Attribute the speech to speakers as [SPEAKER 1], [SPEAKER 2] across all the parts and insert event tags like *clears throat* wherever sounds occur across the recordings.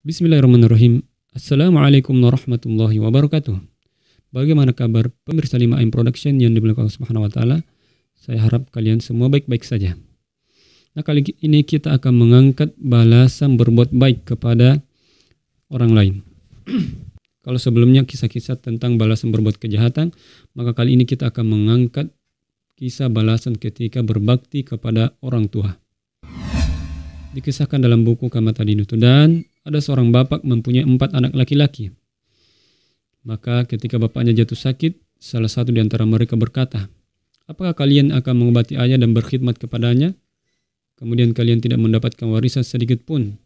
[SPEAKER 1] Bismillahirrahmanirrahim. Assalamualaikum warahmatullahi wabarakatuh. Bagaimana kabar pemirsa 5M Production yang dimiliki Allah Subhanahu wa taala? Saya harap kalian semua baik-baik saja. Nah, kali ini kita akan mengangkat balasan berbuat baik kepada orang lain. *clears throat* Kalau sebelumnya kisah-kisah tentang balasan berbuat kejahatan, maka kali ini kita akan mengangkat kisah balasan ketika berbakti kepada orang tua. Dikisahkan dalam buku Kamatadinu dan ada seorang bapak mempunyai empat anak laki-laki. Maka ketika bapaknya jatuh sakit, salah satu di antara mereka berkata, Apakah kalian akan mengobati ayah dan berkhidmat kepadanya? Kemudian kalian tidak mendapatkan warisan sedikit pun.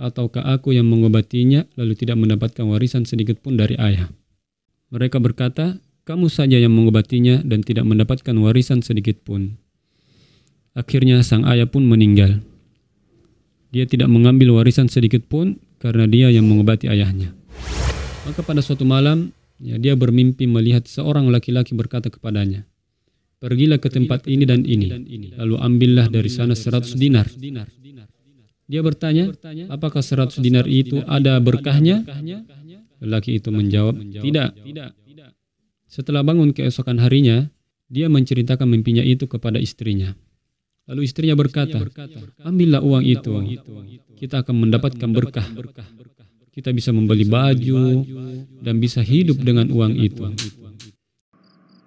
[SPEAKER 1] Ataukah aku yang mengobatinya lalu tidak mendapatkan warisan sedikit pun dari ayah? Mereka berkata, kamu saja yang mengobatinya dan tidak mendapatkan warisan sedikit pun. Akhirnya sang ayah pun meninggal. Dia tidak mengambil warisan sedikit pun karena dia yang mengobati ayahnya. Maka pada suatu malam, ya, dia bermimpi melihat seorang laki-laki berkata kepadanya, Pergilah ke tempat ini dan ini, lalu ambillah dari sana seratus dinar. Dia bertanya, apakah seratus dinar itu ada berkahnya? Lelaki itu menjawab, tidak. Setelah bangun keesokan harinya, dia menceritakan mimpinya itu kepada istrinya. Lalu istrinya berkata, ambillah uang itu, kita akan mendapatkan berkah. Kita bisa membeli baju dan bisa hidup dengan uang itu.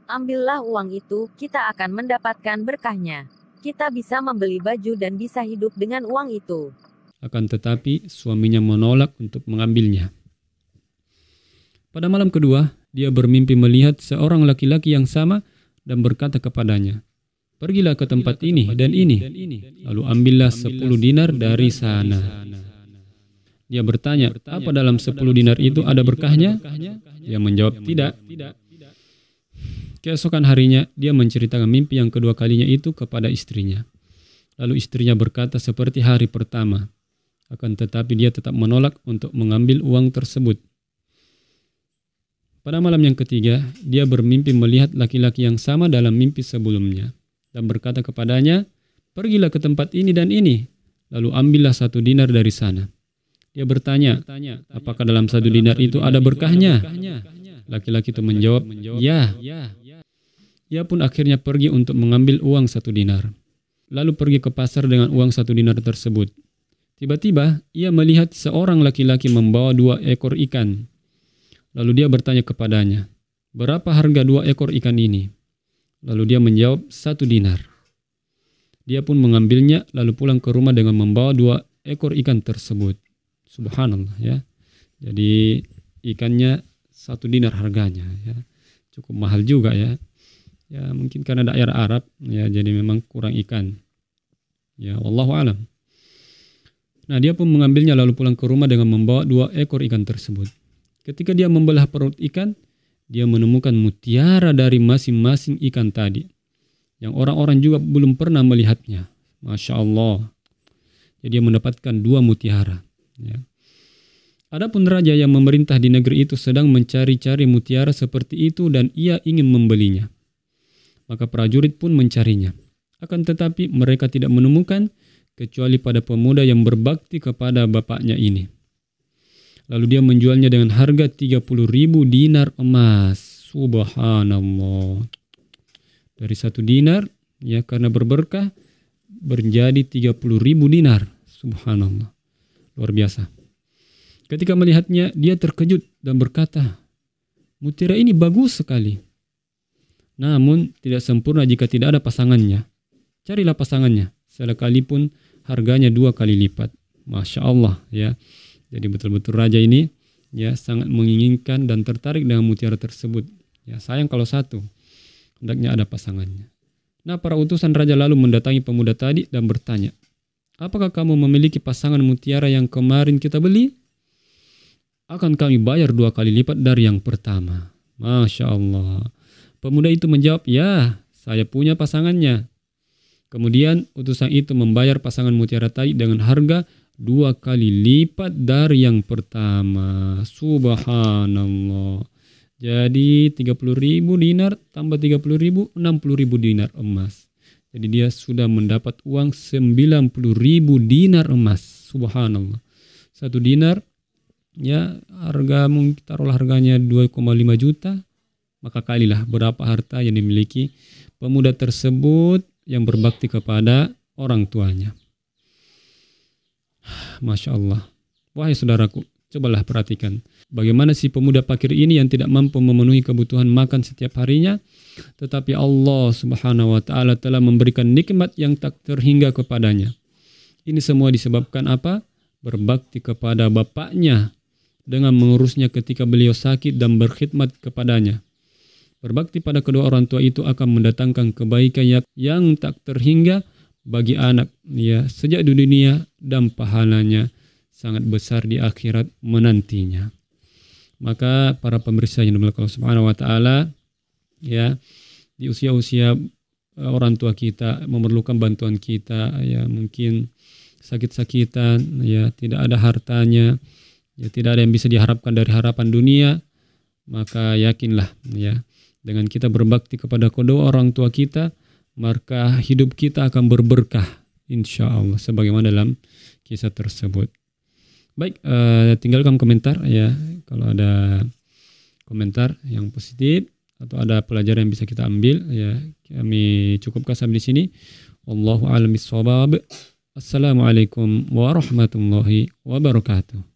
[SPEAKER 1] Ambillah uang itu, kita akan mendapatkan berkahnya. Kita bisa membeli baju dan bisa hidup dengan uang itu. Akan tetapi, suaminya menolak untuk mengambilnya. Pada malam kedua, dia bermimpi melihat seorang laki-laki yang sama dan berkata kepadanya, Pergilah ke tempat ini dan ini. Lalu ambillah sepuluh dinar dari sana. Dia bertanya, apa dalam sepuluh dinar itu ada berkahnya? Dia menjawab, tidak. Keesokan harinya, dia menceritakan mimpi yang kedua kalinya itu kepada istrinya. Lalu istrinya berkata seperti hari pertama. Akan tetapi dia tetap menolak untuk mengambil uang tersebut. Pada malam yang ketiga, dia bermimpi melihat laki-laki yang sama dalam mimpi sebelumnya dan berkata kepadanya, "Pergilah ke tempat ini dan ini, lalu ambillah satu dinar dari sana." Dia bertanya, "Apakah dalam satu dinar itu ada berkahnya?" Laki-laki itu menjawab, "Ya." Ia pun akhirnya pergi untuk mengambil uang satu dinar, lalu pergi ke pasar dengan uang satu dinar tersebut. Tiba-tiba ia melihat seorang laki-laki membawa dua ekor ikan. Lalu dia bertanya kepadanya, "Berapa harga dua ekor ikan ini?" Lalu dia menjawab, satu dinar. Dia pun mengambilnya lalu pulang ke rumah dengan membawa dua ekor ikan tersebut. Subhanallah ya. Jadi ikannya satu dinar harganya ya. Cukup mahal juga ya. Ya mungkin karena daerah Arab ya jadi memang kurang ikan. Ya Allah alam. Nah, dia pun mengambilnya lalu pulang ke rumah dengan membawa dua ekor ikan tersebut. Ketika dia membelah perut ikan, dia menemukan mutiara dari masing-masing ikan tadi yang orang-orang juga belum pernah melihatnya. Masya Allah. Jadi dia mendapatkan dua mutiara. Ya. Adapun raja yang memerintah di negeri itu sedang mencari-cari mutiara seperti itu dan ia ingin membelinya. Maka prajurit pun mencarinya. Akan tetapi mereka tidak menemukan kecuali pada pemuda yang berbakti kepada bapaknya ini. Lalu dia menjualnya dengan harga 30 ribu dinar emas. Subhanallah. Dari satu dinar, ya karena berberkah, menjadi 30 ribu dinar. Subhanallah. Luar biasa. Ketika melihatnya, dia terkejut dan berkata, Mutiara ini bagus sekali. Namun, tidak sempurna jika tidak ada pasangannya. Carilah pasangannya, sekalipun harganya dua kali lipat. Masya Allah, ya. Jadi betul-betul raja ini ya sangat menginginkan dan tertarik dengan mutiara tersebut. Ya sayang kalau satu. Hendaknya ada pasangannya. Nah, para utusan raja lalu mendatangi pemuda tadi dan bertanya, "Apakah kamu memiliki pasangan mutiara yang kemarin kita beli? Akan kami bayar dua kali lipat dari yang pertama." Masya Allah. Pemuda itu menjawab, "Ya, saya punya pasangannya." Kemudian utusan itu membayar pasangan mutiara tadi dengan harga dua kali lipat dari yang pertama. Subhanallah. Jadi ribu dinar tambah ribu 30.000 ribu dinar emas. Jadi dia sudah mendapat uang ribu dinar emas. Subhanallah. Satu dinar ya harga mungkin taruhlah harganya 2,5 juta maka kalilah berapa harta yang dimiliki pemuda tersebut yang berbakti kepada orang tuanya. Masya Allah. Wahai saudaraku, cobalah perhatikan. Bagaimana si pemuda pakir ini yang tidak mampu memenuhi kebutuhan makan setiap harinya, tetapi Allah subhanahu wa ta'ala telah memberikan nikmat yang tak terhingga kepadanya. Ini semua disebabkan apa? Berbakti kepada bapaknya dengan mengurusnya ketika beliau sakit dan berkhidmat kepadanya. Berbakti pada kedua orang tua itu akan mendatangkan kebaikan yang tak terhingga bagi anak ya sejak di dunia dan pahalanya sangat besar di akhirat menantinya. Maka para pemirsa yang dimuliakan Allah Subhanahu wa taala ya di usia-usia eh, orang tua kita memerlukan bantuan kita ya mungkin sakit-sakitan ya tidak ada hartanya ya tidak ada yang bisa diharapkan dari harapan dunia maka yakinlah ya dengan kita berbakti kepada kedua orang tua kita maka hidup kita akan berberkah insya Allah sebagaimana dalam kisah tersebut. Baik, uh, tinggalkan komentar ya kalau ada komentar yang positif atau ada pelajaran yang bisa kita ambil ya kami cukupkan sampai di sini. Allahu alamis sabab Assalamualaikum warahmatullahi wabarakatuh.